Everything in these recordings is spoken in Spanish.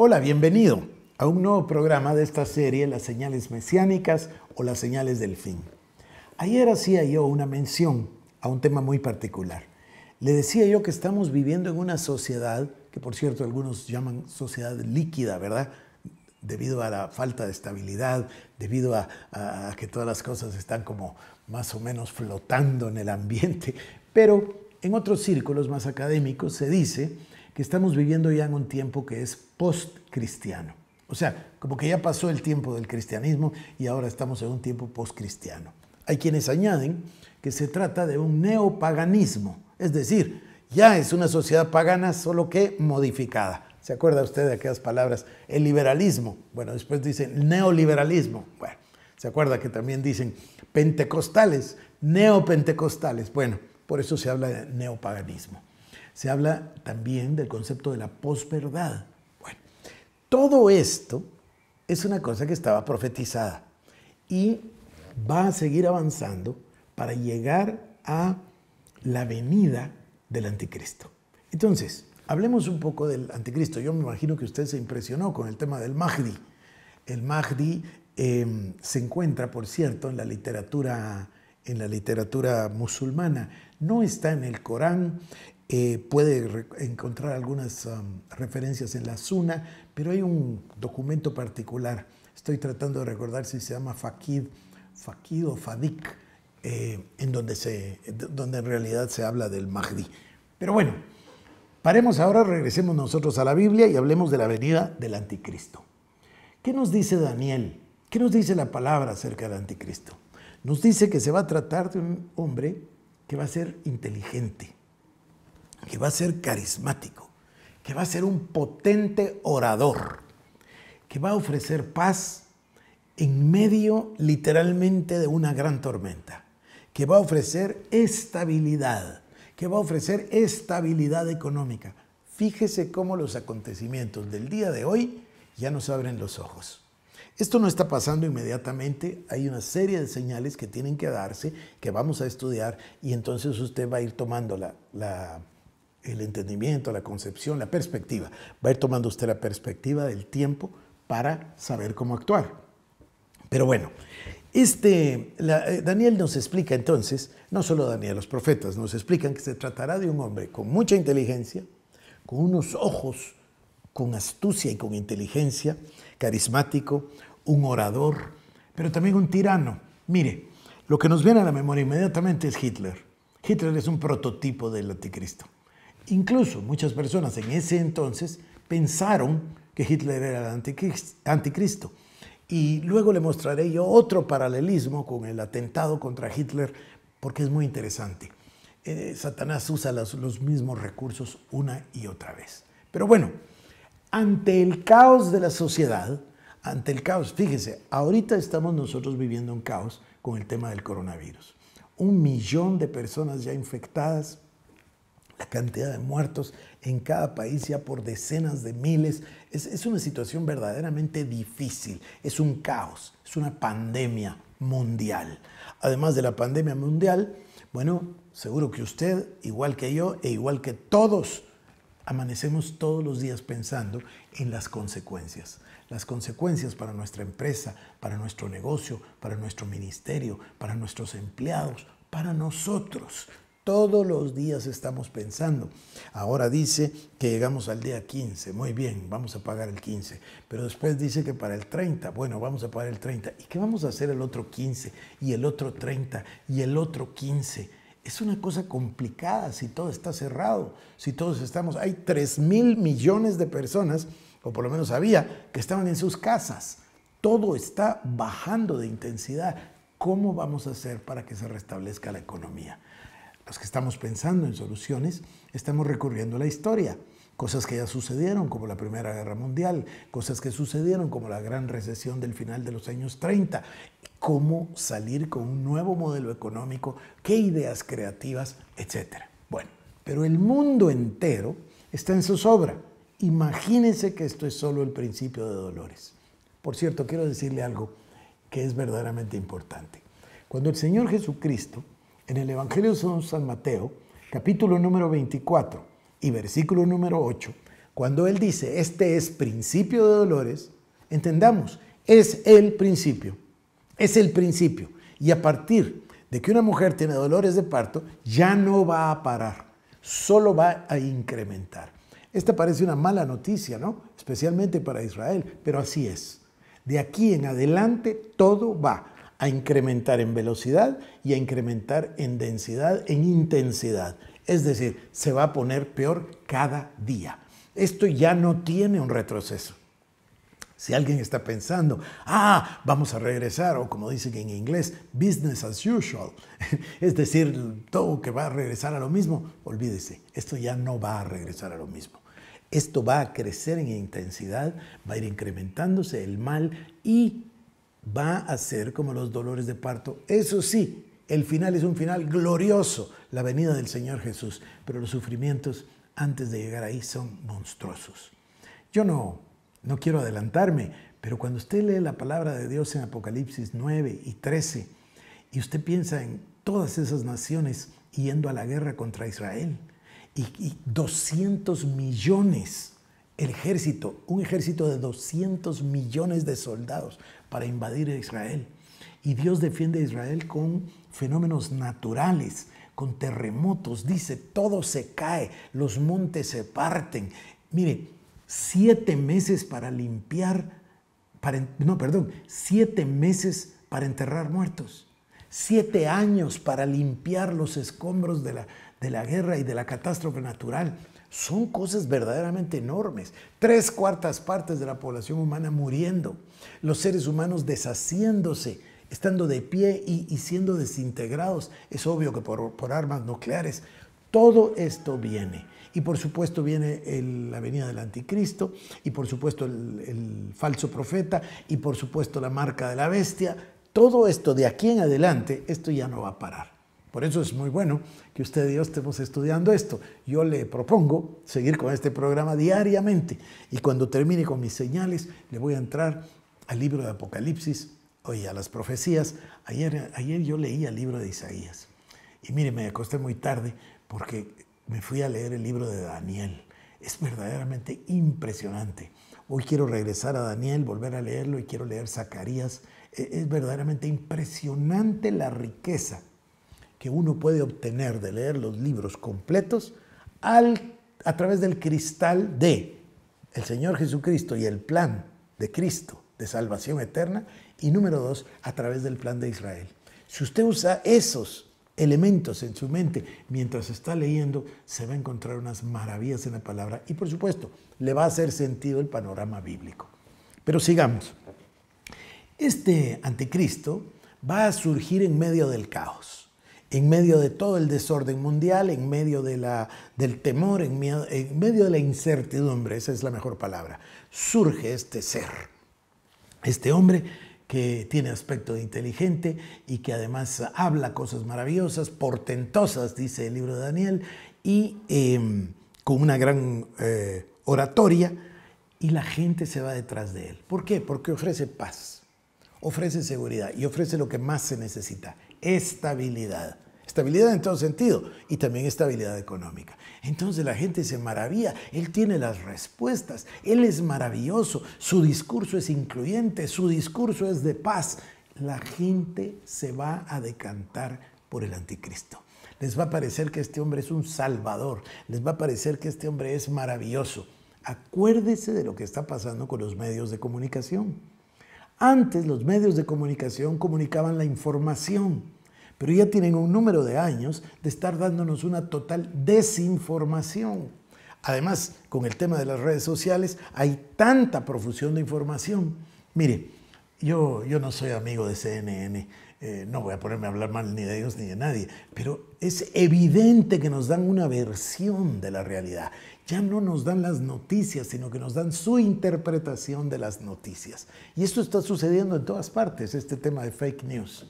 Hola, bienvenido a un nuevo programa de esta serie, Las señales mesiánicas o las señales del fin. Ayer hacía yo una mención a un tema muy particular. Le decía yo que estamos viviendo en una sociedad, que por cierto algunos llaman sociedad líquida, ¿verdad? Debido a la falta de estabilidad, debido a, que todas las cosas están como más o menos flotando en el ambiente. Pero en otros círculos más académicos se dice que estamos viviendo ya en un tiempo que es post-cristiano. O sea, como que ya pasó el tiempo del cristianismo y ahora estamos en un tiempo post-cristiano. Hay quienes añaden que se trata de un neopaganismo, es decir, ya es una sociedad pagana, solo que modificada. ¿Se acuerda usted de aquellas palabras? El liberalismo. Bueno, después dicen neoliberalismo. Bueno, ¿se acuerda que también dicen pentecostales, neopentecostales? Bueno, por eso se habla de neopaganismo. Se habla también del concepto de la posverdad. Bueno, todo esto es una cosa que estaba profetizada y va a seguir avanzando para llegar a la venida del anticristo. Entonces, hablemos un poco del anticristo. Yo me imagino que usted se impresionó con el tema del Mahdi. El Mahdi em, se encuentra, por cierto, en la literatura en la literatura musulmana. No está en el Corán, eh, puede encontrar algunas um, referencias en la SUNA, pero hay un documento particular, estoy tratando de recordar si se llama Fakid, Fakid o Fadik, eh, en donde, se, donde en realidad se habla del Mahdi. Pero bueno, paremos ahora, regresemos nosotros a la Biblia y hablemos de la venida del anticristo. ¿Qué nos dice Daniel? ¿Qué nos dice la palabra acerca del anticristo? Nos dice que se va a tratar de un hombre que va a ser inteligente, que va a ser carismático, que va a ser un potente orador, que va a ofrecer paz en medio literalmente de una gran tormenta, que va a ofrecer estabilidad, que va a ofrecer estabilidad económica. Fíjese cómo los acontecimientos del día de hoy ya nos abren los ojos. Esto no está pasando inmediatamente, hay una serie de señales que tienen que darse, que vamos a estudiar y entonces usted va a ir tomando la, la el entendimiento, la concepción, la perspectiva. Va a ir tomando usted la perspectiva del tiempo para saber cómo actuar. Pero bueno, este, eh, Daniel nos explica entonces, no solo Daniel, los profetas nos explican que se tratará de un hombre con mucha inteligencia, con unos ojos, con astucia y con inteligencia, carismático, un orador, pero también un tirano. Mire, lo que nos viene a la memoria inmediatamente es Hitler. Hitler es un prototipo del anticristo. Incluso muchas personas en ese entonces pensaron que Hitler era el anticristo. Y luego le mostraré yo otro paralelismo con el atentado contra Hitler, porque es muy interesante. Eh, Satanás usa los, mismos recursos una y otra vez. Pero bueno, ante el caos de la sociedad, ante el caos, fíjese, ahorita estamos nosotros viviendo un caos con el tema del coronavirus. Un millón de personas ya infectadas, la cantidad de muertos en cada país ya por decenas de miles. Es, es una situación verdaderamente difícil. Es un caos, es una pandemia mundial. Además de la pandemia mundial, bueno, seguro que usted, igual que yo e igual que todos, amanecemos todos los días pensando en las consecuencias. Las consecuencias para nuestra empresa, para nuestro negocio, para nuestro ministerio, para nuestros empleados, para nosotros. Todos los días estamos pensando. Ahora dice que llegamos al día 15. Muy bien, vamos a pagar el 15. Pero después dice que para el 30. Bueno, vamos a pagar el 30. ¿Y qué vamos a hacer el otro 15? Y el otro 30. Y el otro 15. Es una cosa complicada si todo está cerrado. Si todos estamos... Hay 3 mil millones de personas, o por lo menos había, que estaban en sus casas. Todo está bajando de intensidad. ¿Cómo vamos a hacer para que se restablezca la economía? los que estamos pensando en soluciones, estamos recurriendo a la historia. Cosas que ya sucedieron, como la Primera Guerra Mundial, cosas que sucedieron, como la gran recesión del final de los años 30. Cómo salir con un nuevo modelo económico, qué ideas creativas, etcétera. Bueno, pero el mundo entero está en zozobra. Imagínense que esto es solo el principio de Dolores. Por cierto, quiero decirle algo que es verdaderamente importante. Cuando el Señor Jesucristo en el Evangelio de San Mateo, capítulo número 24 y versículo número 8, cuando él dice, este es principio de dolores, entendamos, es el principio, es el principio. Y a partir de que una mujer tiene dolores de parto, ya no va a parar, solo va a incrementar. Esta parece una mala noticia, ¿no? Especialmente para Israel, pero así es. De aquí en adelante todo va a incrementar en velocidad y a incrementar en densidad, en intensidad. Es decir, se va a poner peor cada día. Esto ya no tiene un retroceso. Si alguien está pensando, ah, vamos a regresar, o como dicen en inglés, business as usual, es decir, todo que va a regresar a lo mismo, olvídese, esto ya no va a regresar a lo mismo. Esto va a crecer en intensidad, va a ir incrementándose el mal y va a ser como los dolores de parto. Eso sí, el final es un final glorioso, la venida del Señor Jesús, pero los sufrimientos antes de llegar ahí son monstruosos. Yo no, no quiero adelantarme, pero cuando usted lee la palabra de Dios en Apocalipsis 9 y 13 y usted piensa en todas esas naciones yendo a la guerra contra Israel y, y 200 millones el ejército, un ejército de 200 millones de soldados para invadir Israel. Y Dios defiende a Israel con fenómenos naturales, con terremotos, dice, todo se cae, los montes se parten. Mire, siete meses para limpiar, para, no, perdón, siete meses para enterrar muertos, siete años para limpiar los escombros de la, de la guerra y de la catástrofe natural son cosas verdaderamente enormes. Tres cuartas partes de la población humana muriendo, los seres humanos deshaciéndose, estando de pie y, siendo desintegrados. Es obvio que por, armas nucleares. Todo esto viene. Y por supuesto viene la venida del anticristo, y por supuesto el falso profeta, y por supuesto la marca de la bestia. Todo esto de aquí en adelante, esto ya no va a parar. Por eso es muy bueno que usted y yo estemos estudiando esto. Yo le propongo seguir con este programa diariamente y cuando termine con mis señales le voy a entrar al libro de Apocalipsis o a las profecías. Ayer, ayer yo leía el libro de Isaías y mire, me acosté muy tarde porque me fui a leer el libro de Daniel. Es verdaderamente impresionante. Hoy quiero regresar a Daniel, volver a leerlo y quiero leer Zacarías. E, es verdaderamente impresionante la riqueza que uno puede obtener de leer los libros completos a través del cristal de el Señor Jesucristo y el plan de Cristo de salvación eterna y número dos, a través del plan de Israel. Si usted usa esos elementos en su mente mientras está leyendo, se va a encontrar unas maravillas en la palabra y por supuesto le va a hacer sentido el panorama bíblico. Pero sigamos. Este anticristo va a surgir en medio del caos en medio de todo el desorden mundial, en medio del temor, en, medio de la incertidumbre, esa es la mejor palabra, surge este ser, este hombre que tiene aspecto de inteligente y que además habla cosas maravillosas, portentosas, dice el libro de Daniel, y em, con una gran eh, oratoria, y la gente se va detrás de él. ¿Por qué? Porque ofrece paz, ofrece seguridad y ofrece lo que más se necesita, estabilidad. Estabilidad en todo sentido y también estabilidad económica. Entonces la gente se maravilla, él tiene las respuestas, él es maravilloso, su discurso es incluyente, su discurso es de paz. La gente se va a decantar por el anticristo les va a parecer que este hombre es un salvador, les va a parecer que este hombre es maravilloso. Acuérdese de lo que está pasando con los medios de comunicación. Antes los medios de comunicación comunicaban la información pero ya tienen un número de años de estar dándonos una total desinformación. Además, con el tema de las redes sociales hay tanta profusión de información. Mire, yo, yo no soy amigo de CNN, eh, no voy a ponerme a hablar mal ni de ellos ni de nadie, pero es evidente que nos dan una versión de la realidad. Ya no nos dan las noticias, sino que nos dan su interpretación de las noticias. Y esto está sucediendo en todas partes, este tema de fake news.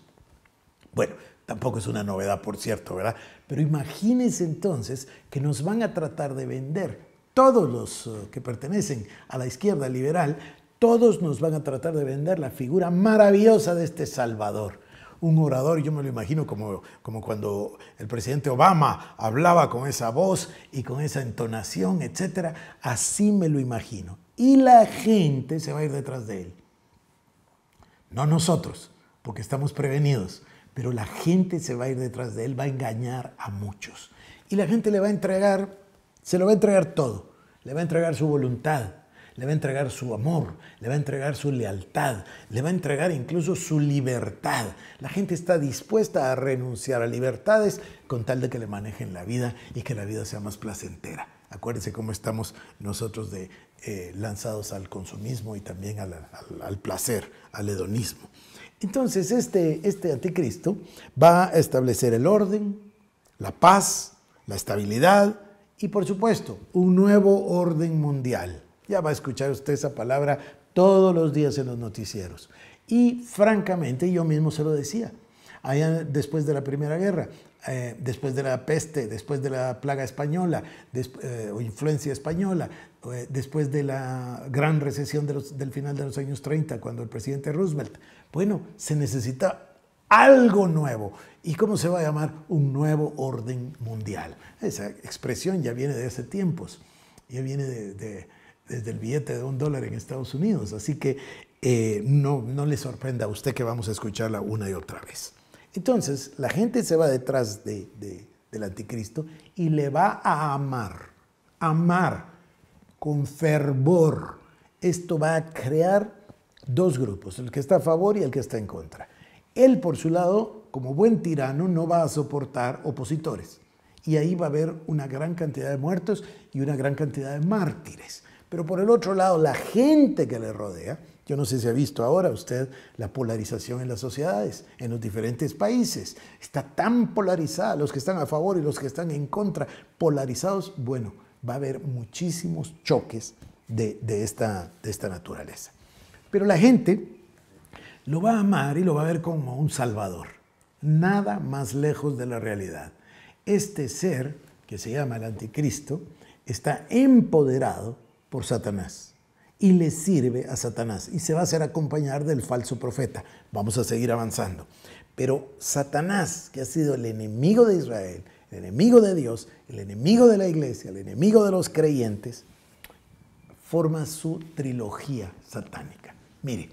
Bueno, Tampoco es una novedad, por cierto, ¿verdad? Pero imagínense entonces que nos van a tratar de vender todos los eh, que pertenecen a la izquierda liberal, todos nos van a tratar de vender la figura maravillosa de este Salvador. Un orador, yo me lo imagino como, cuando el presidente Obama hablaba con esa voz y con esa entonación, etc. Así me lo imagino. Y la gente se va a ir detrás de él. No nosotros, porque estamos prevenidos pero la gente se va a ir detrás de él, va a engañar a muchos. Y la gente le va a entregar, se lo va a entregar todo. Le va a entregar su voluntad, le va a entregar su amor, le va a entregar su lealtad, le va a entregar incluso su libertad. La gente está dispuesta a renunciar a libertades con tal de que le manejen la vida y que la vida sea más placentera. Acuérdense cómo estamos nosotros eh, lanzados al consumismo y también al placer, al hedonismo. Entonces, este, este, anticristo va a establecer el orden, la paz, la estabilidad y, por supuesto, un nuevo orden mundial. Ya va a escuchar usted esa palabra todos los días en los noticieros. Y francamente, yo mismo se lo decía, allá después de la Primera Guerra, eh, después de la peste, después de la plaga española eh, o influencia española, eh, después de la gran recesión del final de los años 30, cuando el presidente Roosevelt, bueno, se necesita algo nuevo. ¿Y cómo se va a llamar? Un nuevo orden mundial. Esa expresión ya viene de hace tiempos, ya viene desde el billete de un dólar en Estados Unidos. Así que no, no le sorprenda a usted que vamos a escucharla una y otra vez. Entonces, la gente se va detrás del anticristo y le va a amar, amar con fervor. Esto va a crear dos grupos, el que está a favor y el que está en contra. Él, por su lado, como buen tirano, no va a soportar opositores. Y ahí va a haber una gran cantidad de muertos y una gran cantidad de mártires. Pero por el otro lado, la gente que le rodea, yo no sé si ha visto ahora usted la polarización en las sociedades, en los diferentes países. Está tan polarizada, los que están a favor y los que están en contra, polarizados, bueno, va a haber muchísimos choques de, esta, de esta naturaleza. Pero la gente lo va a amar y lo va a ver como un salvador. Nada más lejos de la realidad. Este ser, que se llama el anticristo, está empoderado por Satanás y le sirve a Satanás y se va a hacer acompañar del falso profeta. Vamos a seguir avanzando. Pero Satanás, que ha sido el enemigo de Israel, el enemigo de Dios, el enemigo de la iglesia, el enemigo de los creyentes, forma su trilogía satánica. Mire,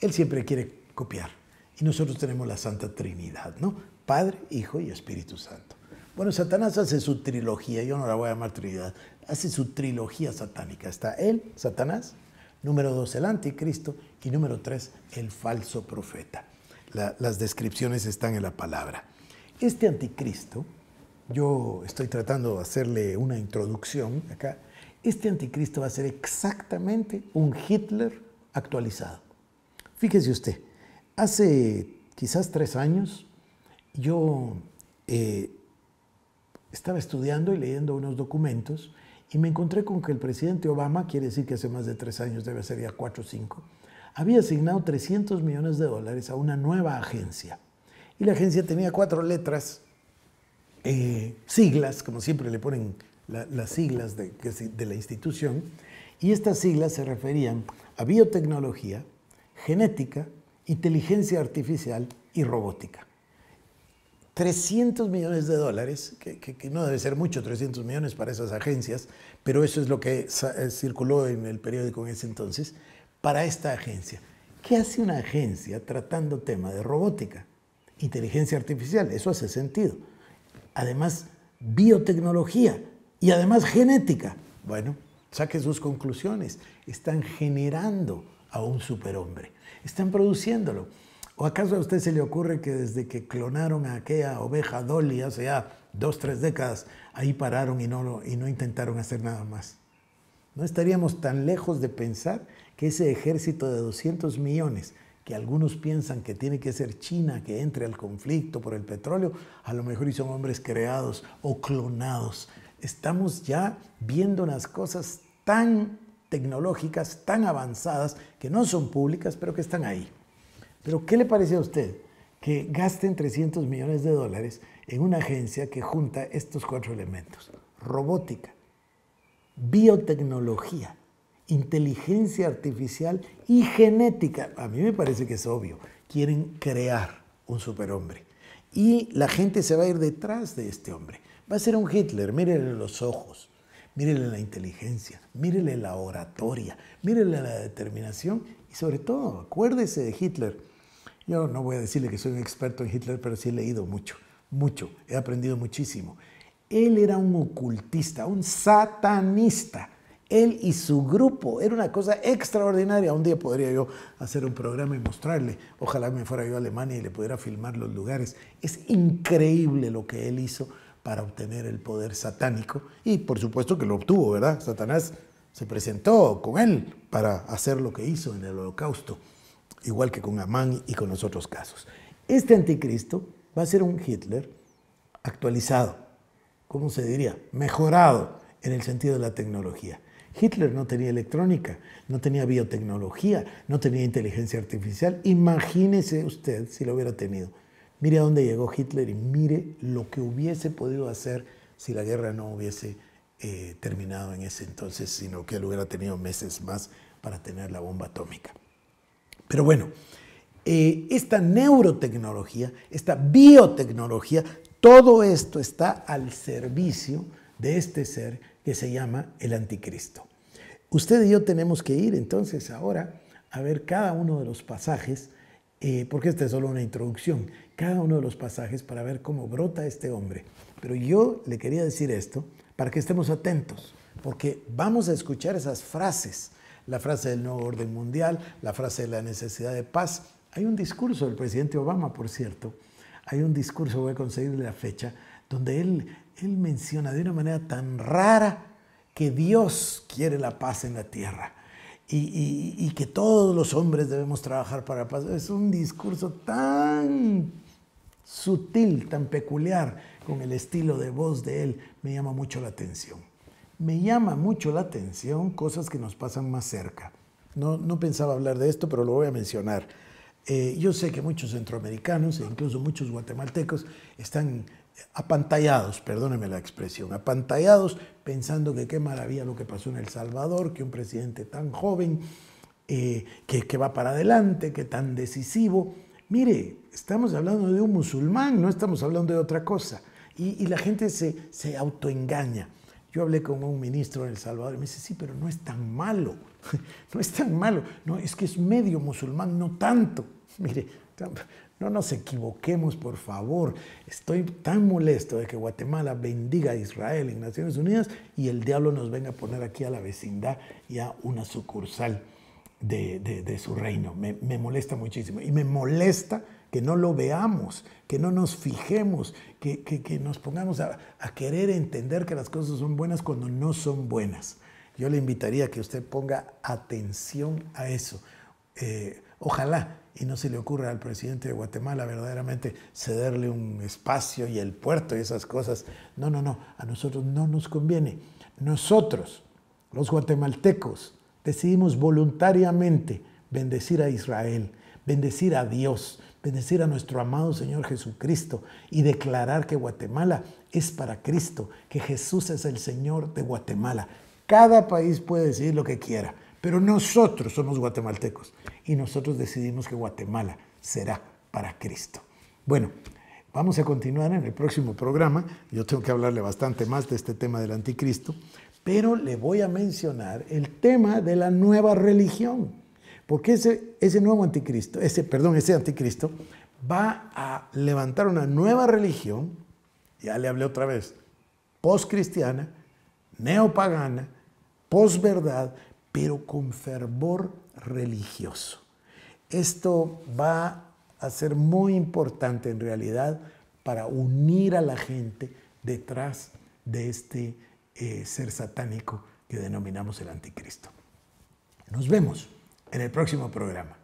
él siempre quiere copiar y nosotros tenemos la Santa Trinidad, ¿no? Padre, Hijo y Espíritu Santo. Bueno, Satanás hace su trilogía, yo no la voy a llamar trilogía, hace su trilogía satánica. Está él, Satanás, número dos, el anticristo, y número tres, el falso profeta. las descripciones están en la palabra. Este anticristo, yo estoy tratando de hacerle una introducción acá, este anticristo va a ser exactamente un Hitler actualizado. Fíjese usted, hace quizás tres años yo eh, estaba estudiando y leyendo unos documentos y me encontré con que el presidente Obama, quiere decir que hace más de tres años, debe ser ya cuatro o cinco, había asignado 300 millones de dólares a una nueva agencia. Y la agencia tenía cuatro letras, eh, siglas, como siempre le ponen las siglas de la institución, y estas siglas se referían a biotecnología, genética, inteligencia artificial y robótica. 300 millones de dólares, que, no debe ser mucho 300 millones para esas agencias, pero eso es lo que eh, circuló en el periódico en ese entonces, para esta agencia. ¿Qué hace una agencia tratando tema de robótica, inteligencia artificial? Eso hace sentido. Además, biotecnología y además genética. Bueno, saque sus conclusiones. Están generando a un superhombre, están produciéndolo. ¿O acaso a usted se le ocurre que desde que clonaron a aquella oveja Dolly hace ya dos, tres décadas, ahí pararon y no, y no intentaron hacer nada más? No estaríamos tan lejos de pensar que ese ejército de 200 millones, que algunos piensan que tiene que ser China que entre al conflicto por el petróleo, a lo mejor y son hombres creados o clonados. Estamos ya viendo unas cosas tan tecnológicas, tan avanzadas, que no son públicas, pero que están ahí. Pero ¿qué le parece a usted que gasten 300 millones de dólares en una agencia que junta estos cuatro elementos? Robótica, biotecnología, inteligencia artificial y genética. A mí me parece que es obvio. Quieren crear un superhombre. Y la gente se va a ir detrás de este hombre. Va a ser un Hitler, mírenle los ojos, mírenle la inteligencia, mírele la oratoria, mírenle la determinación y sobre todo, acuérdese de Hitler yo no voy a decirle que soy un experto en Hitler, pero sí he leído mucho, mucho, he aprendido muchísimo. Él era un ocultista, un satanista. Él y su grupo, era una cosa extraordinaria. Un día podría yo hacer un programa y mostrarle. Ojalá me fuera yo a Alemania y le pudiera filmar los lugares. Es increíble lo que él hizo para obtener el poder satánico. Y por supuesto que lo obtuvo, ¿verdad? Satanás se presentó con él para hacer lo que hizo en el holocausto igual que con Amán y con los otros casos. Este anticristo va a ser un Hitler actualizado, ¿cómo se diría? Mejorado en el sentido de la tecnología. Hitler no tenía electrónica, no tenía biotecnología, no tenía inteligencia artificial. Imagínese usted si lo hubiera tenido. Mire a dónde llegó Hitler y mire lo que hubiese podido hacer si la guerra no hubiese eh, terminado en ese entonces, sino que él hubiera tenido meses más para tener la bomba atómica. Pero bueno, eh, esta neurotecnología, esta biotecnología, todo esto está al servicio de este ser que se llama el anticristo. Usted y yo tenemos que ir entonces ahora a ver cada uno de los pasajes, eh, porque esta es solo una introducción, cada uno de los pasajes para ver cómo brota este hombre. Pero yo le quería decir esto para que estemos atentos, porque vamos a escuchar esas frases la frase del nuevo orden mundial, la frase de la necesidad de paz. Hay un discurso del presidente Obama, por cierto, hay un discurso, voy a conseguirle la fecha, donde él, él menciona de una manera tan rara que Dios quiere la paz en la tierra. Y, y, que todos los hombres debemos trabajar para la paz. Es un discurso tan sutil, tan peculiar, con el estilo de voz de él, me llama mucho la atención. Me llama mucho la atención cosas que nos pasan más cerca. No, pensaba hablar de esto, pero lo voy a mencionar. Eh, yo sé que muchos centroamericanos e incluso muchos guatemaltecos están apantallados, perdóneme la expresión, apantallados pensando que qué maravilla lo que pasó en El Salvador, que un presidente tan joven, eh, que, va para adelante, que tan decisivo. Mire, estamos hablando de un musulmán, no estamos hablando de otra cosa. Y, la gente se, se autoengaña. Yo hablé con un ministro en El Salvador y me dice, sí, pero no es tan malo, no es tan malo, no, es que es medio musulmán, no tanto. Mire, no nos equivoquemos, por favor. Estoy tan molesto de que Guatemala bendiga a Israel en Naciones Unidas y el diablo nos venga a poner aquí a la vecindad y a una sucursal de, de, su reino. Me, me molesta muchísimo y me molesta que no lo veamos, que no nos fijemos, que, nos pongamos a, querer entender que las cosas son buenas cuando no son buenas. Yo le invitaría a que usted ponga atención a eso. Eh, ojalá y no se le ocurra al presidente de Guatemala verdaderamente cederle un espacio y el puerto y esas cosas. No, no, no, a nosotros no nos conviene. Nosotros, los guatemaltecos, decidimos voluntariamente bendecir a Israel, bendecir a Dios, bendecir a nuestro amado Señor Jesucristo y declarar que Guatemala es para Cristo, que Jesús es el Señor de Guatemala. Cada país puede decir lo que quiera, pero nosotros somos guatemaltecos y nosotros decidimos que Guatemala será para Cristo. Bueno, vamos a continuar en el próximo programa. Yo tengo que hablarle bastante más de este tema del anticristo, pero le voy a mencionar el tema de la nueva religión. Porque ese, nuevo anticristo, ese, perdón, ese anticristo va a levantar una nueva religión, ya le hablé otra vez, postcristiana, neopagana, posverdad, pero con fervor religioso. Esto va a ser muy importante en realidad para unir a la gente detrás de este eh, ser satánico que denominamos el anticristo. Nos vemos en el próximo programa.